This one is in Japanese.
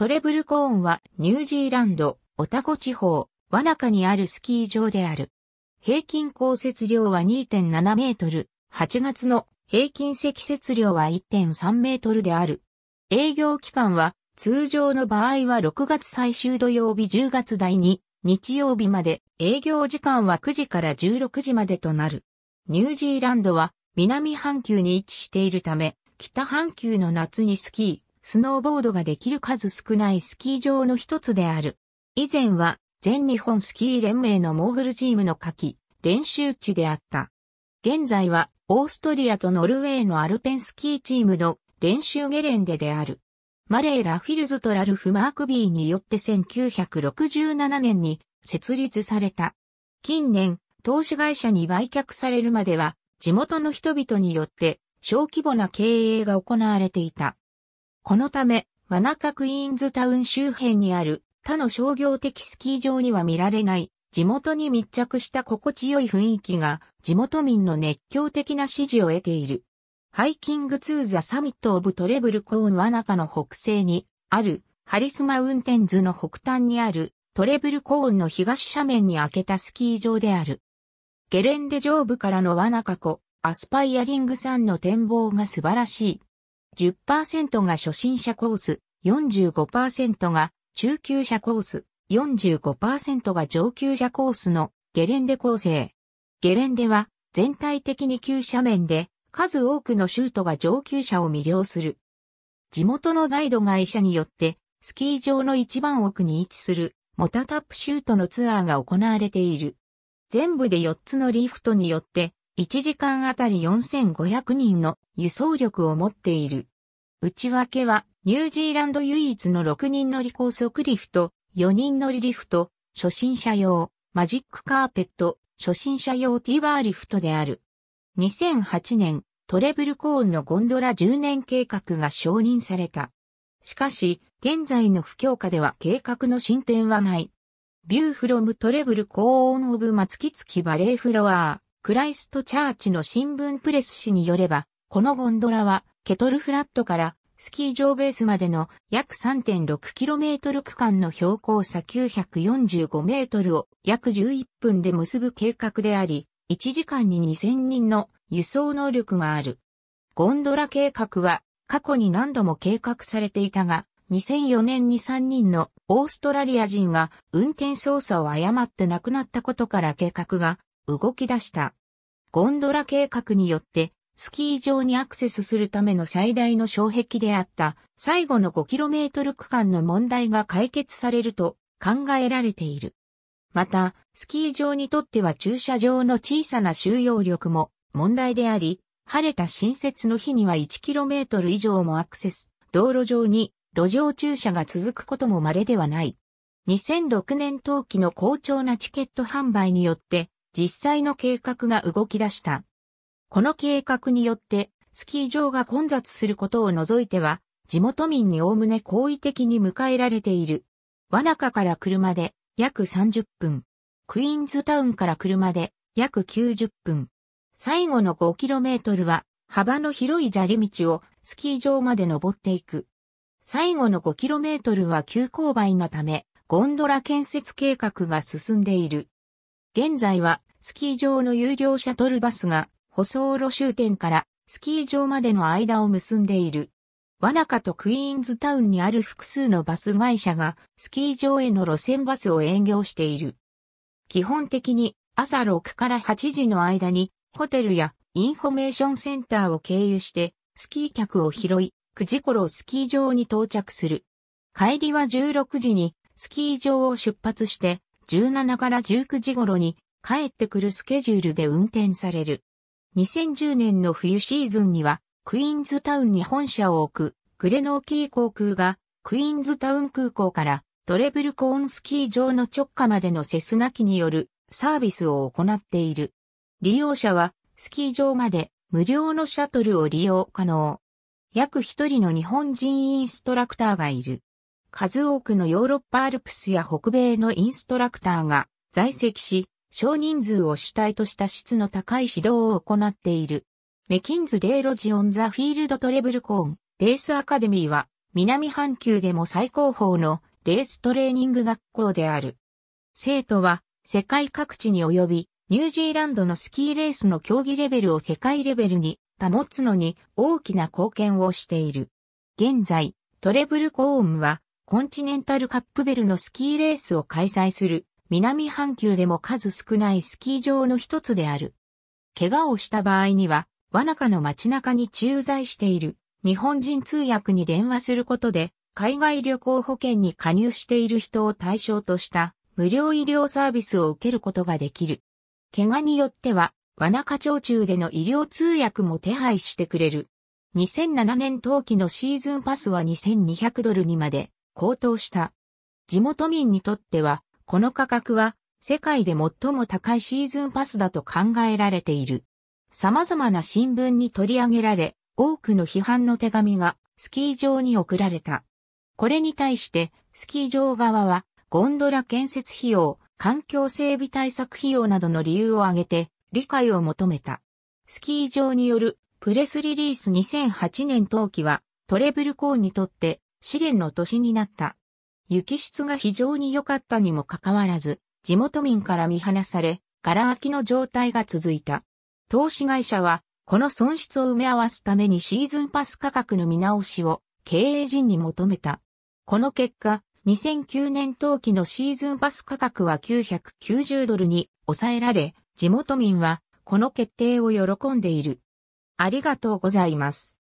トレブルコーンはニュージーランド、オタゴ地方、ワナカにあるスキー場である。平均降雪量は2.7メートル、8月の平均積雪量は1.3メートルである。営業期間は通常の場合は6月最終土曜日10月第2日曜日まで営業時間は9時から16時までとなる。ニュージーランドは南半球に位置しているため北半球の夏にスキー、スノーボードができる数少ないスキー場の一つである。以前は全日本スキー連盟のモーグルチームの夏季練習地であった。現在はオーストリアとノルウェーのアルペンスキーチームの練習ゲレンデである。マレー・ラフィルズとラルフ・マークビーによって1967年に設立された。近年、投資会社に売却されるまでは、地元の人々によって小規模な経営が行われていた。このため、ワナカクイーンズタウン周辺にある他の商業的スキー場には見られない地元に密着した心地よい雰囲気が地元民の熱狂的な支持を得ている。ハイキングツーザサミットオブトレブルコーンワナカの北西にあるハリスマウンテンズの北端にあるトレブルコーンの東斜面に開けたスキー場である。ゲレンデ上部からのワナカ湖、アスパイアリング山の展望が素晴らしい。10%が初心者コース、45%が中級者コース、45%が上級者コースのゲレンデ構成。ゲレンデは全体的に急斜面で数多くのシュートが上級者を魅了する。地元のガイド会社によってスキー場の一番奥に位置するモタタップシュートのツアーが行われている。全部で4つのリフトによって1時間あたり4500人の輸送力を持っている。内訳は、ニュージーランド唯一の6人乗り高速リフト、4人乗りリフト、初心者用、マジックカーペット、初心者用ティーバーリフトである。2008年、トレブルコーンのゴンドラ10年計画が承認された。しかし、現在の不況下では計画の進展はない。ビューフロムトレブルコーンオブマツキツキバレーフロアー、クライストチャーチの新聞プレス誌によれば、このゴンドラはケトルフラットからスキー場ベースまでの約 3.6km 区間の標高差 945m を約11分で結ぶ計画であり、1時間に2000人の輸送能力がある。ゴンドラ計画は過去に何度も計画されていたが、2004年に3人のオーストラリア人が運転操作を誤って亡くなったことから計画が動き出した。ゴンドラ計画によってスキー場にアクセスするための最大の障壁であった最後の 5km 区間の問題が解決されると考えられている。また、スキー場にとっては駐車場の小さな収容力も問題であり、晴れた新設の日には 1km 以上もアクセス、道路上に路上駐車が続くことも稀ではない。2006年冬季の好調なチケット販売によって実際の計画が動き出した。この計画によって、スキー場が混雑することを除いては、地元民におおむね好意的に迎えられている。和中から車で約30分。クイーンズタウンから車で約90分。最後の 5km は幅の広い砂利道をスキー場まで登っていく。最後の 5km は急勾配のため、ゴンドラ建設計画が進んでいる。現在はスキー場の有料シャトルバスが舗装路終点からスキー場までの間を結んでいる。ワナカとクイーンズタウンにある複数のバス会社がスキー場への路線バスを営業している。基本的に朝6から8時の間にホテルやインフォメーションセンターを経由してスキー客を拾い9時頃スキー場に到着する。帰りは16時にスキー場を出発して17から19時頃に帰ってくるスケジュールで運転される。2010年の冬シーズンには、クイーンズタウンに本社を置く、グレノーキー航空が、クイーンズタウン空港から、ドレブルコーンスキー場の直下までのセスナ機によるサービスを行っている。利用者は、スキー場まで無料のシャトルを利用可能。約一人の日本人インストラクターがいる。数多くのヨーロッパアルプスや北米のインストラクターが在籍し、少人数を主体とした質の高い指導を行っている。メキンズ・デイ・ロジ・オン・ザ・フィールド・トレブル・コーン、レース・アカデミーは、南半球でも最高峰のレーストレーニング学校である。生徒は、世界各地に及び、ニュージーランドのスキーレースの競技レベルを世界レベルに保つのに大きな貢献をしている。現在、トレブルコーンは、コンチネンタルカップベルのスキーレースを開催する南半球でも数少ないスキー場の一つである。怪我をした場合には、罠かの街中に駐在している日本人通訳に電話することで、海外旅行保険に加入している人を対象とした無料医療サービスを受けることができる。怪我によっては、和中町中での医療通訳も手配してくれる。2007年冬季のシーズンパスは2200ドルにまで高騰した。地元民にとってはこの価格は世界で最も高いシーズンパスだと考えられている。様々な新聞に取り上げられ、多くの批判の手紙がスキー場に送られた。これに対してスキー場側はゴンドラ建設費用、環境整備対策費用などの理由を挙げて理解を求めた。スキー場によるプレスリリース2008年冬季はトレブルコーンにとって試練の年になった。雪質が非常に良かったにもかかわらず、地元民から見放され、柄空きの状態が続いた。投資会社は、この損失を埋め合わすためにシーズンパス価格の見直しを経営陣に求めた。この結果、2009年冬季のシーズンパス価格は990ドルに抑えられ、地元民はこの決定を喜んでいる。ありがとうございます。